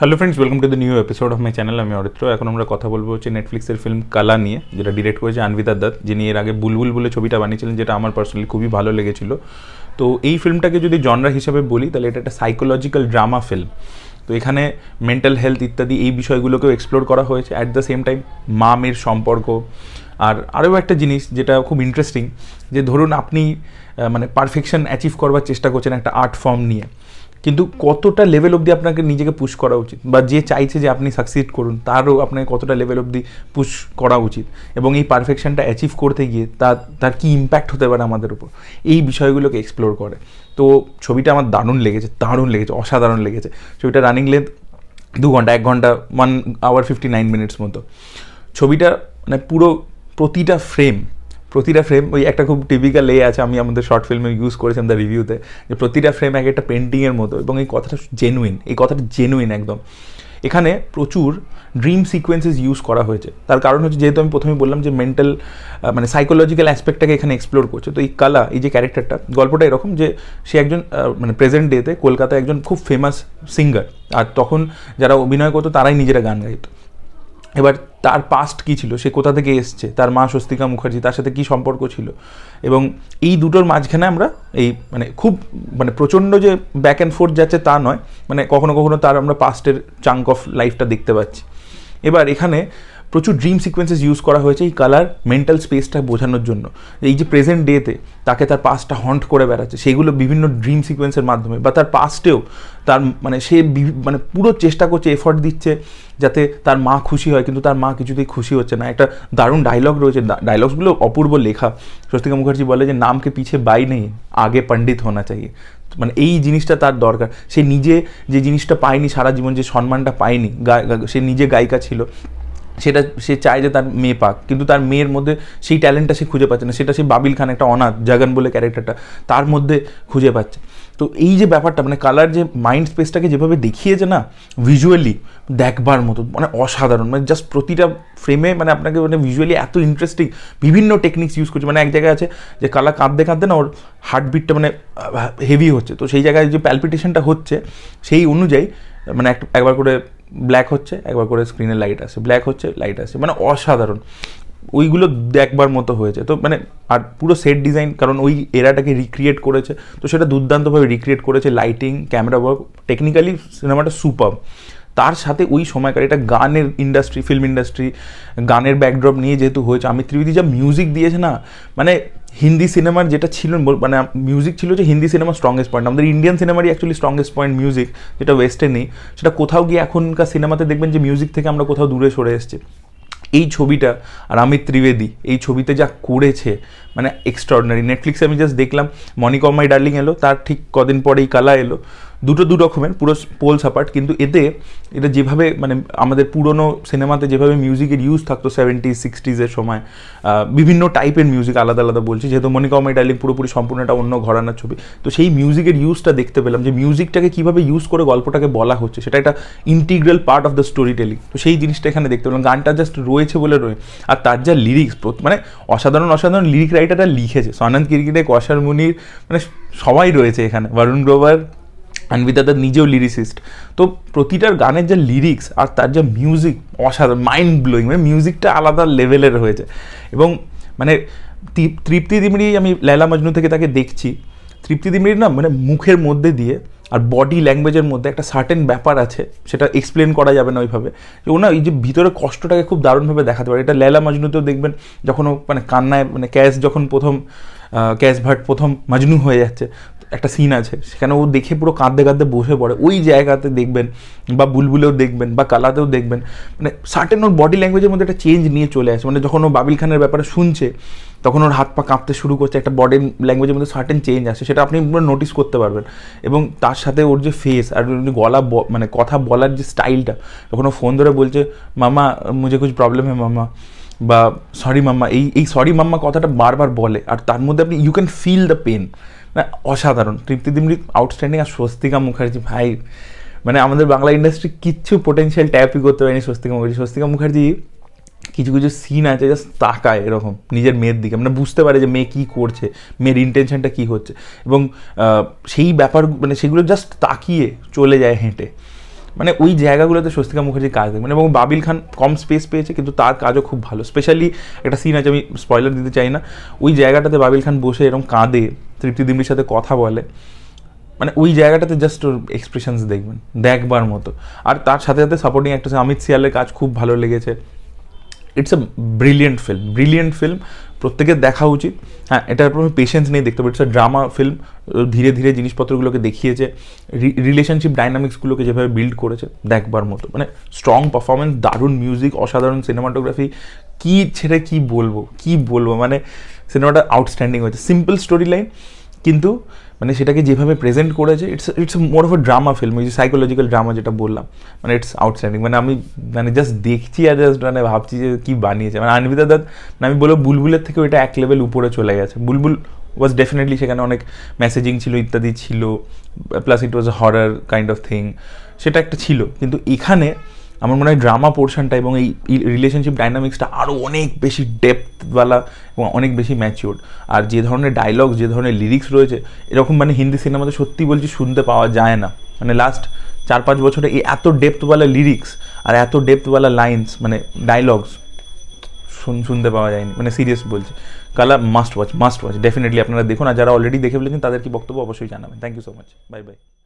hello friends welcome to the new episode of my channel আমি অরিত্র এখন আমরা কথা বলবো হচ্ছে নেটফ্লিক্সের ফিল্ম কালা নিয়ে যেটা ডিরেক্ট করেছে আনবিদা দত্ত যিনি এর আগে বুলবুল বলে ছবিটা বানিয়েছিলেন যেটা আমার পার্সোনালি খুবই ভালো লেগেছিল তো এই ফিল্মটাকে যদি জনরা হিসেবে বলি তাহলে এটা একটা সাইকোলজিক্যাল ড্রামা ফিল্ম তো এখানে মেন্টাল হেলথ ইত্যাদি এই বিষয়গুলোকেও এক্সপ্লোর করা হয়েছে অ্যাট দ্য সেম টাইম মা মেয়ের সম্পর্ক আর আরও একটা জিনিস যেটা খুব ইন্টারেস্টিং যে ধরুন আপনি মানে পারফেকশন অ্যাচিভ করবার চেষ্টা করছেন একটা আর্ট ফর্ম নিয়ে কিন্তু কতটা লেভেল অবধি আপনাকে নিজেকে পুশ করা উচিত বা যে চাইছে যে আপনি সাকসিড করুন তারও আপনাকে কতটা লেভেল অবধি পুশ করা উচিত এবং এই পারফেকশনটা অ্যাচিভ করতে গিয়ে তার তার কী ইম্প্যাক্ট হতে পারে আমাদের উপর এই বিষয়গুলোকে এক্সপ্লোর করে তো ছবিটা আমার দারুণ লেগেছে দারুণ লেগেছে অসাধারণ লেগেছে ছবিটা রানিং লেন্থ দু ঘন্টা এক ঘন্টা one hour fifty nine minutes মতো ছবিটা মানে পুরো প্রতিটা ফ্রেম প্রতিটা ফ্রেম ওই একটা খুব টিপিক্যাল এ আছে আমি আমাদের শর্ট ফিল্মে ইউজ করেছিলাম দ্য রিভিউতে যে প্রতিটা ফ্রেম এক একটা পেন্টিংয়ের মতো এবং এই কথাটা জেনুইন এই কথাটা জেনুইন একদম এখানে প্রচুর ড্রিম সিকোয়েন্সেস ইউজ করা হয়েছে তার কারণ হচ্ছে যেহেতু আমি প্রথমে বললাম যে মেন্টাল মানে সাইকোলজিক্যাল অ্যাসপেক্টটাকে এখানে এক্সপ্লোর করছে তো এই কালা এই যে ক্যারেক্টারটা গল্পটা এরকম যে সে একজন মানে প্রেজেন্ট ডেতে কলকাতায় একজন খুব ফেমাস সিঙ্গার আর তখন যারা অভিনয় করতো তারাই নিজেরা গান গাইতো এবার তার পাস্ট কী ছিল সে কোথা থেকে এসছে তার মা স্বস্তিকা মুখার্জি তার সাথে কী সম্পর্ক ছিল এবং এই দুটোর মাঝখানে আমরা এই মানে খুব মানে প্রচণ্ড যে ব্যাক অ্যান্ড ফোর্থ যাচ্ছে তা নয় মানে কখনো কখনো তার আমরা পাস্টের চাঙ্ক অফ লাইফটা দেখতে পাচ্ছি এবার এখানে প্রচুর ড্রিম সিকোয়েন্সেস ইউজ করা হয়েছে এই কালার মেন্টাল স্পেসটা বোঝানোর জন্য এই যে প্রেজেন্ট ডেতে তাকে তার পাস্টটা হন্ট করে বেড়াচ্ছে সেগুলো বিভিন্ন ড্রিম সিকোয়েন্সের মাধ্যমে বা তার পাস্টেও তার মানে সে মানে পুরো চেষ্টা করছে এফর্ট দিচ্ছে যাতে তার মা খুশি হয় কিন্তু তার মা কিছুতেই খুশি হচ্ছে না একটা দারুণ ডায়লগ রয়েছে ডায়লগসগুলো অপূর্ব লেখা স্বস্তিকা মুখার্জি বলে যে নামকে পিছে বাই নেই আগে পণ্ডিত হোনা চাইয়ে মানে এই জিনিসটা তার দরকার সে নিজে যে জিনিসটা পায়নি সারা জীবন যে সম্মানটা পায়নি সে নিজে গায়িকা ছিল সেটা সে চায় যে তার মেয়ে পাক কিন্তু তার মেয়ের মধ্যে সেই ট্যালেন্টটা সে খুঁজে পাচ্ছে না সেটা সে বাবিল খান একটা অনাথ জাগান বলে ক্যারেক্টারটা তার মধ্যে খুঁজে পাচ্ছে তো এই যে ব্যাপারটা মানে কালার যে মাইন্ড স্পেসটাকে যেভাবে দেখিয়েছে না ভিজুয়ালি দেখবার মতো মানে অসাধারণ মানে জাস্ট প্রতিটা ফ্রেমে মানে আপনাকে মানে ভিজুয়ালি এত ইন্টারেস্টিং বিভিন্ন টেকনিক্স ইউজ করছে মানে এক জায়গায় আছে যে কালা কাঁদতে কাঁদতে না ওর হার্টবিটটা মানে হেভি হচ্ছে তো সেই জায়গায় যে প্যালপিটেশনটা হচ্ছে সেই অনুযায়ী মানে একবার করে ব্ল্যাক হচ্ছে একবার করে স্ক্রিনে লাইট আসে ব্ল্যাক হচ্ছে লাইট আসে মানে অসাধারণ ওইগুলো দেখবার মতো হয়েছে তো মানে আর পুরো সেট ডিজাইন কারণ ওই এরাটাকে রিক্রিয়েট করেছে তো সেটা দুর্দান্তভাবে রিক্রিয়েট করেছে লাইটিং ক্যামেরা ওয়ার্ক টেকনিক্যালি সিনেমাটা সুপার তার সাথে ওই সময়কার এটা গানের ইন্ডাস্ট্রি ফিল্ম ইন্ডাস্ট্রি গানের ব্যাকড্রপ নিয়ে যেহেতু হয়েছে আমি ত্রিবেদী যা মিউজিক দিয়েছে না মানে হিন্দি সিনেমার যেটা ছিল মানে মিউজিক ছিল যে হিন্দি সিনেমার স্ট্রংগেস্ট পয়েন্ট আমাদের ইন্ডিয়ান সিনেমারই অ্যাকচুয়ালি স্ট্রংগেস্ট পয়েন্ট মিউজিক যেটা ওয়েস্টার্নই সেটা কোথাও গিয়ে এখনকার সিনেমাতে দেখবেন যে মিউজিক থেকে আমরা কোথাও দূরে সরে এসেছি এই ছবিটা আর আমি ত্রিবেদী এই ছবিতে যা করেছে মানে এক্সট্রাঅর্ডিনারি নেটফ্লিক্সে আমি জাস্ট দেখলাম মনিকমাই ডার্লিং এলো তার ঠিক কদিন পরেই কালা এলো দুটো দু রকমের পুরো পোল সাপার্ট কিন্তু এতে এটা যেভাবে মানে আমাদের পুরনো সিনেমাতে যেভাবে মিউজিকের ইউজ থাকতো সেভেন্টিজ সিক্সটিজের সময় বিভিন্ন টাইপের মিউজিক আলাদা আলাদা বলছি যেহেতু মনিকমে ডাইলিং পুরোপুরি সম্পূর্ণটা অন্য ঘরানার ছবি তো সেই মিউজিকের ইউজটা দেখতে পেলাম যে মিউজিকটাকে কীভাবে ইউজ করে গল্পটাকে বলা হচ্ছে সেটা একটা integral part of the storytelling তো সেই জিনিসটা এখানে দেখতে পেলাম গানটা জাস্ট রয়েছে বলে রয়ে আর তার যা লিরিক্স মানে অসাধারণ অসাধারণ লিরিক রাইটারটা লিখেছে সনান্ত কিরকিটে কষার মুনির মানে সবাই রয়েছে এখানে বরুণ গ্রোভার অ্যান্ড দা নিজেও লিরিসিস্ট তো প্রতিটার গানের যে লিরিক্স আর তার যে মিউজিক অসাধারণ মাইন্ড ব্লোয়িং মানে মিউজিকটা আলাদা লেভেলের হয়েছে এবং মানে তৃপ্তি দিমড়ি আমি লাইলা মজনু থেকে তাকে দেখছি তৃপ্তি দিমরি না মানে মুখের মধ্যে দিয়ে আর বডি ল্যাঙ্গুয়েজের মধ্যে একটা সার্টেন ব্যাপার আছে সেটা এক্সপ্লেন করা যাবে না ওইভাবে যে ওনা এই যে ভিতরে কষ্টটাকে খুব দারুণভাবে দেখাতে পারে এটা লেলা মজনুতেও দেখবেন যখন ও মানে কান্নায় মানে ক্যাশ যখন প্রথম ক্যাশ ভাট প্রথম মাজনু হয়ে যাচ্ছে একটা সিন আছে সেখানে ও দেখে পুরো কাঁদতে কাঁদতে বসে পড়ে ওই জায়গাতে দেখবেন বা বুলবুলেও দেখবেন বা কালাতেও দেখবেন মানে সার্টেন ওর বডি ল্যাঙ্গুয়েজের মধ্যে একটা চেঞ্জ নিয়ে চলে আসে মানে যখন ও বাবিল খানের ব্যাপারে শুনছে তখন ওর হাত পা কাঁপতে শুরু করছে একটা বডি ল্যাঙ্গুয়েজের মধ্যে সার্টেন চেঞ্জ আসে সেটা আপনি পুরো নোটিস করতে পারবেন এবং তার সাথে ওর যে ফেস আর গলা মানে কথা বলার যে স্টাইলটা তখন ও ফোন ধরে বলছে মামা মুঝে কিছু প্রবলেম হ্যাঁ মামা বা সরি মাম্মা এই এই সরি মাম্মা কথাটা বারবার বলে আর তার মধ্যে আপনি you can feel the pain না অসাধারণ তৃপ্তি দিমরি আউটস্ট্যান্ডিং আর স্বস্তিকা মুখার্জি ভাই মানে আমাদের বাংলা ইন্ডাস্ট্রি কিচ্ছু পোটেন্সিয়াল ট্যাপই করতে পারেনি স্বস্তিকা মুখার্জি স্বস্তিকা মুখার্জি কিছু কিছু সিন আছে জাস্ট তাকায় এরকম নিজের মেয়ের দিকে মানে বুঝতে পারে যে মেয়ে কী করছে মেয়ের ইন্টেনশনটা কী হচ্ছে এবং সেই ব্যাপার মানে সেগুলো জাস্ট তাকিয়ে চলে যায় হেঁটে মানে ওই জায়গাগুলোতে স্বস্তিকা মুখার্জি কাজ দেখবেন এবং বাবিল খান কম স্পেস পেয়েছে কিন্তু তার কাজও খুব ভালো স্পেশালি একটা সিন আছে আমি স্পয়লার দিতে চাই না ওই জায়গাটাতে বাবিল খান বসে এরকম কাঁদে তৃপ্তি দিমির সাথে কথা বলে মানে ওই জায়গাটাতে জাস্ট ওর এক্সপ্রেশনস দেখবেন দেখবার মতো আর তার সাথে সাথে সাপোর্টিং অ্যাক্ট্রেস অমিত সিয়ালের কাজ খুব ভালো লেগেছে it's a brilliant film brilliant film প্রত্যেকের দেখা উচিত হ্যাঁ এটার প্রথমে পেশেন্স নেই দেখতে পাচ্ছি ড্রামা ফিল্ম ধীরে ধীরে জিনিসপত্রগুলোকে দেখিয়েছে রিলেশনশিপ ডাইনামিক্সগুলোকে যেভাবে বিল্ড করেছে দেখবার মতো মানে স্ট্রং পারফরমেন্স দারুণ মিউজিক অসাধারণ সিনেমাটোগ্রাফি কী ছেড়ে কী বলবো কী বলবো মানে সিনেমাটা আউটস্ট্যান্ডিং হয়েছে সিম্পল স্টোরি লাইন কিন্তু মানে সেটাকে যেভাবে প্রেজেন্ট করেছে it's it's more of a drama film ওই যে সাইকোলজিক্যাল ড্রামা যেটা বললাম মানে ইটস আউটস্ট্যান্ডিং মানে আমি মানে জাস্ট দেখছি আর জাস্ট মানে ভাবছি যে কী বানিয়েছে মানে আনবিদা দত্ত মানে আমি বলবো বুলবুলের থেকে ওইটা এক লেভেল উপরে চলে গেছে বুলবুল ওয়াজ ডেফিনেটলি সেখানে অনেক মেসেজিং ছিল ইত্যাদি ছিল plus it was horror kind of thing সেটা একটা ছিল কিন্তু এখানে আমার মনে হয় ড্রামা পোর্শনটা এবং এই রিলেশনশিপ ডাইনামিক্সটা আরও অনেক বেশি ডেপথ ওয়ালা এবং অনেক বেশি ম্যাচিওর আর যে ধরনের ডায়লগস যে ধরনের লিরিক্স রয়েছে এরকম মানে হিন্দি সিনেমাতে সত্যি বলছি শুনতে পাওয়া যায় না মানে লাস্ট চার পাঁচ বছরে এই এত ডেপথওয়ালা লিরিক্স আর এত ডেপথওয়ালা লাইন্স মানে ডায়লগস শুনতে পাওয়া যায়নি মানে সিরিয়াস বলছি Qala must watch must watch definitely আপনারা দেখুন আর যারা অলরেডি দেখে ফেলেছেন তাদের কি বক্তব্য অবশ্যই জানাবেন thank you so much bye by